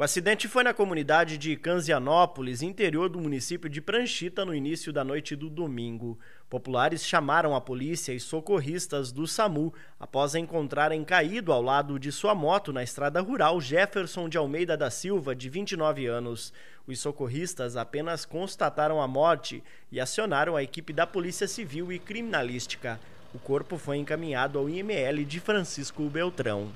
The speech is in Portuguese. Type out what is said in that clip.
O acidente foi na comunidade de Canzianópolis, interior do município de Pranchita, no início da noite do domingo. Populares chamaram a polícia e socorristas do SAMU após encontrarem caído ao lado de sua moto na estrada rural Jefferson de Almeida da Silva, de 29 anos. Os socorristas apenas constataram a morte e acionaram a equipe da Polícia Civil e Criminalística. O corpo foi encaminhado ao IML de Francisco Beltrão.